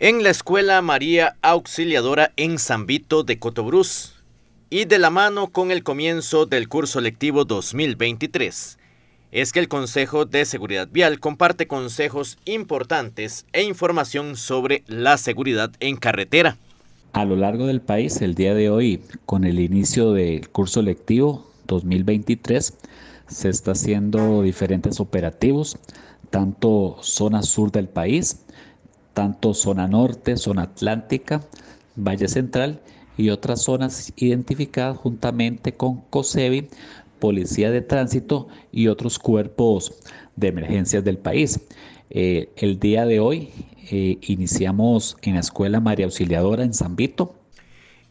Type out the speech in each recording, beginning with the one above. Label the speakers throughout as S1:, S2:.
S1: en la Escuela María Auxiliadora en San Vito de Cotobruz y de la mano con el comienzo del curso lectivo 2023. Es que el Consejo de Seguridad Vial comparte consejos importantes e información sobre la seguridad en carretera.
S2: A lo largo del país, el día de hoy, con el inicio del curso lectivo 2023, se están haciendo diferentes operativos, tanto zona sur del país, tanto zona norte, zona atlántica, Valle Central y otras zonas identificadas juntamente con COSEBI, Policía de Tránsito y otros cuerpos de emergencias del país. Eh, el día de hoy eh, iniciamos en la Escuela María Auxiliadora en San Vito.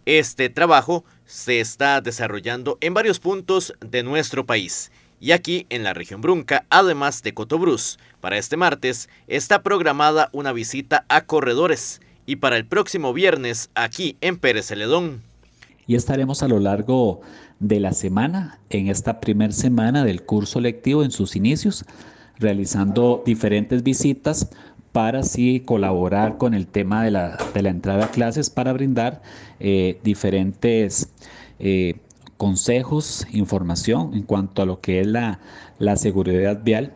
S1: Este trabajo se está desarrollando en varios puntos de nuestro país y aquí en la región Brunca, además de Cotobruz. Para este martes está programada una visita a Corredores y para el próximo viernes aquí en Pérez Celedón.
S2: Y estaremos a lo largo de la semana, en esta primera semana del curso lectivo en sus inicios, realizando diferentes visitas para así colaborar con el tema de la, entrada a clases para brindar eh, diferentes... Eh, consejos, información en cuanto a lo que es la, seguridad vial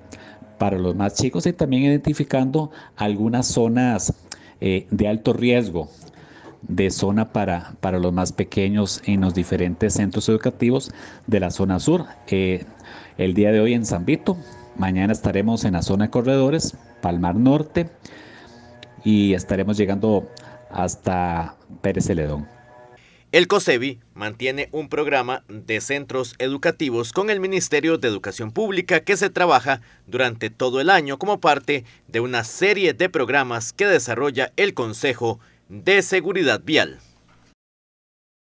S2: para los más chicos y también identificando algunas zonas eh, de alto riesgo de zona para, para los más pequeños en los diferentes centros educativos de la zona sur. Eh, el día de hoy en San Vito, mañana estaremos en la zona de corredores, Palmar Norte, y estaremos llegando hasta Pérez Celedón.
S1: El COSEBI mantiene un programa de centros educativos con el Ministerio de Educación Pública que se trabaja durante todo el año como parte de una serie de programas que desarrolla el Consejo de Seguridad Vial.